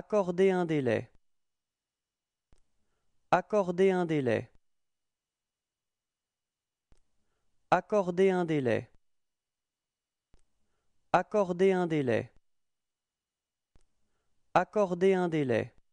Accorder un délai. Accorder un délai. Accorder un délai. Accorder un délai. Accorder un délai.